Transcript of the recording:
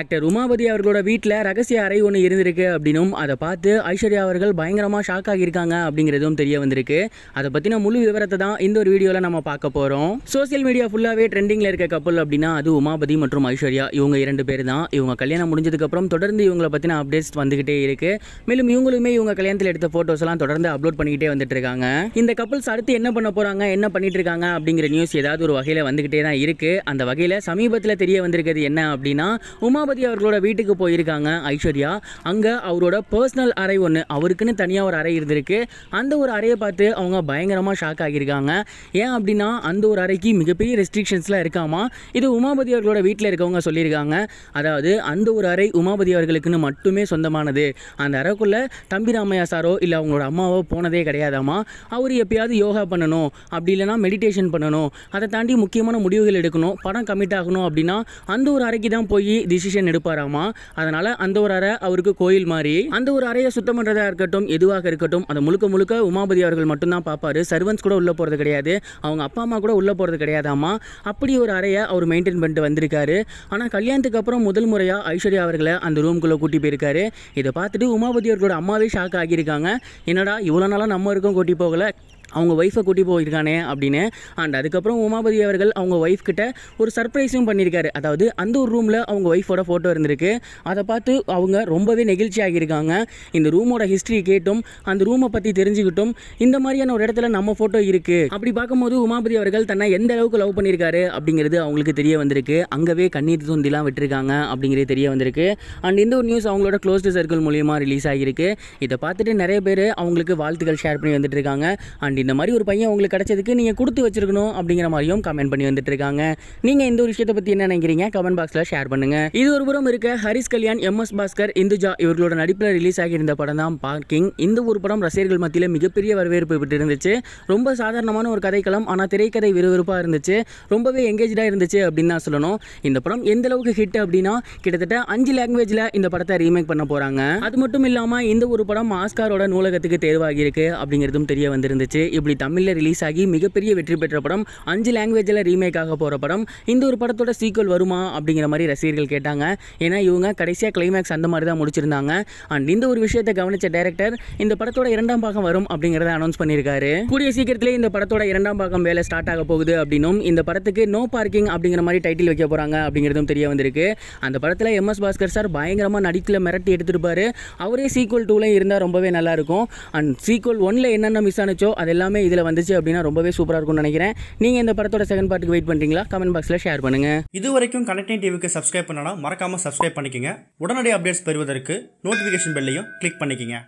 actor Umapathi அவர்களோட வீட்டில் ரகசிய அறை ஒன்று இருந்திருக்கு அப்படின்னும் அதை பார்த்து ஐஸ்வர்யா அவர்கள் பயங்கரமாக ஷாக் ஆகியிருக்காங்க அப்படிங்கிறதும் தெரிய வந்திருக்கு அதை பற்றின முழு விவரத்தை தான் இந்த ஒரு வீடியோவில் நம்ம பார்க்க போகிறோம் சோசியல் மீடியா ஃபுல்லாகவே ட்ரெண்டிங்கில் இருக்க கப்பல் அப்படின்னா அது உமாபதி மற்றும் ஐஸ்வர்யா இவங்க இரண்டு பேர் தான் இவங்க கல்யாணம் முடிஞ்சதுக்கப்புறம் தொடர்ந்து இவங்களை பற்றின அப்டேட்ஸ் வந்துகிட்டே இருக்குது மேலும் இவங்களுமே இவங்க கல்யாணத்தில் எடுத்த ஃபோட்டோஸ்லாம் தொடர்ந்து அப்லோட் பண்ணிக்கிட்டே வந்துட்டு இருக்காங்க இந்த கப்பல்ஸ் அடுத்து என்ன பண்ண போகிறாங்க என்ன பண்ணிட்டு இருக்காங்க அப்படிங்கிற நியூஸ் ஏதாவது ஒரு வகையில் வந்துக்கிட்டே தான் இருக்குது அந்த வகையில் சமீபத்தில் தெரிய வந்திருக்கிறது என்ன அப்படின்னா உமா பத்மாவதி அவர்களோட வீட்டுக்கு போயிருக்காங்க ஐஸ்வர்யா அங்கே அவரோட பர்சனல் அறை ஒன்று அவருக்குன்னு தனியாக ஒரு அறை இருந்திருக்கு அந்த ஒரு அறையை பார்த்து அவங்க பயங்கரமாக ஷாக் ஆகியிருக்காங்க ஏன் அப்படின்னா அந்த ஒரு அறைக்கு மிகப்பெரிய ரெஸ்ட்ரிக்ஷன்ஸ்லாம் இருக்காமா இது உமாபதி அவர்களோட வீட்டில் இருக்கவங்க சொல்லியிருக்காங்க அதாவது அந்த ஒரு அறை உமாபதி அவர்களுக்குன்னு மட்டுமே சொந்தமானது அந்த அறைக்குள்ளே தம்பி ராமையா சாரோ இல்லை அவங்களோட அம்மாவோ போனதே கிடையாதாமா அவர் எப்பயாவது யோகா பண்ணணும் அப்படி இல்லைனா மெடிடேஷன் பண்ணணும் அதை தாண்டி முக்கியமான முடிவுகள் எடுக்கணும் படம் கமிட் ஆகணும் அப்படின்னா அந்த ஒரு அறைக்கு தான் போய் டிசிஷன் டிசிஷன் எடுப்பாராமா அதனால் அந்த ஒரு அறை அவருக்கு கோயில் மாதிரி அந்த ஒரு அறையை சுத்தம் பண்றதா இருக்கட்டும் எதுவாக இருக்கட்டும் அதை முழுக்க முழுக்க உமாபதி அவர்கள் மட்டும்தான் பார்ப்பாரு சர்வன்ஸ் கூட உள்ளே போகிறது கிடையாது அவங்க அப்பா அம்மா கூட உள்ளே போறது கிடையாதாம்மா அப்படி ஒரு அறையை அவர் மெயின்டைன் பண்ணிட்டு வந்திருக்காரு ஆனால் கல்யாணத்துக்கு அப்புறம் முதல் முறையாக ஐஸ்வர்யா அவர்களை அந்த ரூம்குள்ளே கூட்டி போயிருக்காரு இதை பார்த்துட்டு உமாபதி அவர்களோட அம்மாவே ஷாக் ஆகியிருக்காங்க என்னடா இவ்வளோ நாளாக நம்ம இருக்கோம் கூட்டி போகலை அவங்க ஒய்ஃபை கூட்டி போயிருக்கானே அப்படின்னு அண்ட் அதுக்கப்புறம் உமாபதி அவர்கள் அவங்க ஒய்ஃப் கிட்ட ஒரு சர்ப்ரைஸும் பண்ணியிருக்காரு அதாவது அந்த ஒரு ரூமில் அவங்க ஒய்ஃபோட ஃபோட்டோ இருந்திருக்கு அதை பார்த்து அவங்க ரொம்பவே நெகிழ்ச்சி ஆகியிருக்காங்க இந்த ரூமோட ஹிஸ்ட்ரி கேட்டும் அந்த ரூமை பற்றி தெரிஞ்சுக்கிட்டும் இந்த மாதிரியான ஒரு இடத்துல நம்ம ஃபோட்டோ இருக்குது அப்படி பார்க்கும்போது உமாபதி அவர்கள் தன்னை எந்த அளவுக்கு லவ் பண்ணியிருக்காரு அப்படிங்கிறது அவங்களுக்கு தெரிய வந்திருக்கு அங்கவே கண்ணீர் தூந்திலாம் விட்டுருக்காங்க அப்படிங்கிறது தெரிய வந்திருக்கு அண்ட் இந்த ஒரு நியூஸ் அவங்களோட க்ளோஸ்டு சர்க்கிள் மூலியமாக ரிலீஸ் ஆகியிருக்கு இதை பார்த்துட்டு நிறைய பேர் அவங்களுக்கு வாழ்த்துக்கள் ஷேர் பண்ணி வந்துட்டு இருக்காங்க அண்ட் அண்ட் இந்த மாதிரி ஒரு பையன் உங்களுக்கு கிடச்சதுக்கு நீங்கள் கொடுத்து வச்சிருக்கணும் அப்படிங்கிற மாதிரியும் கமெண்ட் பண்ணி வந்துட்டு இருக்காங்க நீங்கள் இந்த ஒரு விஷயத்தை பற்றி என்ன நினைக்கிறீங்க கமெண்ட் பாக்ஸில் ஷேர் பண்ணுங்கள் இது ஒரு புறம் இருக்க ஹரிஸ் கல்யாண் எம் எஸ் பாஸ்கர் இந்துஜா இவர்களோட நடிப்பில் ரிலீஸ் ஆகியிருந்த படம் தான் பார்க்கிங் இந்த ஒரு படம் ரசிகர்கள் மத்தியில் மிகப்பெரிய வரவேற்பு விட்டு இருந்துச்சு ரொம்ப சாதாரணமான ஒரு கதைக்களம் ஆனால் திரைக்கதை விறுவிறுப்பாக இருந்துச்சு ரொம்பவே எங்கேஜாக இருந்துச்சு அப்படின்னு தான் சொல்லணும் இந்த படம் எந்த அளவுக்கு ஹிட் அப்படின்னா கிட்டத்தட்ட அஞ்சு லாங்குவேஜில் இந்த படத்தை ரீமேக் பண்ண போகிறாங்க அது மட்டும் இல்லாமல் இந்த ஒரு படம் ஆஸ்காரோட நூலகத்துக்கு தேர்வாகியிருக்கு அப்படிங்கிறதும் தெரிய வந்திருந்துச்சு இப்படி தமிழில் ரிலீஸ் ஆகி மிகப்பெரிய வெற்றி பெற்ற படம் அஞ்சு லாங்குவேஜில் ரீமேக் ஆக போகிற படம் இந்த ஒரு படத்தோட சீக்வல் வருமா அப்படிங்கிற மாதிரி ரசிகர்கள் கேட்டாங்க ஏன்னா இவங்க கடைசியாக கிளைமேக்ஸ் அந்த மாதிரி தான் முடிச்சிருந்தாங்க அண்ட் இந்த ஒரு விஷயத்தை கவனித்த டேரக்டர் இந்த படத்தோட இரண்டாம் பாகம் வரும் அப்படிங்கிறத அனௌன்ஸ் பண்ணியிருக்காரு கூடிய சீக்கிரத்திலே இந்த படத்தோட இரண்டாம் பாகம் வேலை ஸ்டார்ட் ஆக போகுது அப்படின்னும் இந்த படத்துக்கு நோ பார்க்கிங் அப்படிங்கிற மாதிரி டைட்டில் வைக்க போகிறாங்க அப்படிங்கிறதும் தெரிய வந்திருக்கு அந்த படத்தில் எம் எஸ் பாஸ்கர் சார் பயங்கரமாக நடிக்கல மிரட்டி எடுத்துருப்பாரு அவரே சீக்வல் டூலையும் இருந்தால் ரொம்பவே நல்லாயிருக்கும் அண்ட் சீக்வல் ஒன்னில் என்னென்ன மிஸ் ஆனச்சோ அதை எல்லாமே இதில் வந்துச்சு அப்படின்னா ரொம்பவே சூப்பராக இருக்கும்னு நினைக்கிறேன் நீங்கள் இந்த படத்தோட செகண்ட் பார்ட்டுக்கு வெயிட் பண்ணுறீங்களா கமெண்ட் பாக்ஸில் ஷேர் பண்ணுங்க இது வரைக்கும் கனெக்டிங் டிவிக்கு சப்ஸ்கிரைப் பண்ணனா மறக்காமல் சப்ஸ்கிரைப் பண்ணிக்கோங்க உடனடி அப்டேட்ஸ் பெறுவதற்கு நோட்டிஃபிகேஷன் பெல்லையும் கிளிக் பண்ணிக்கோங்க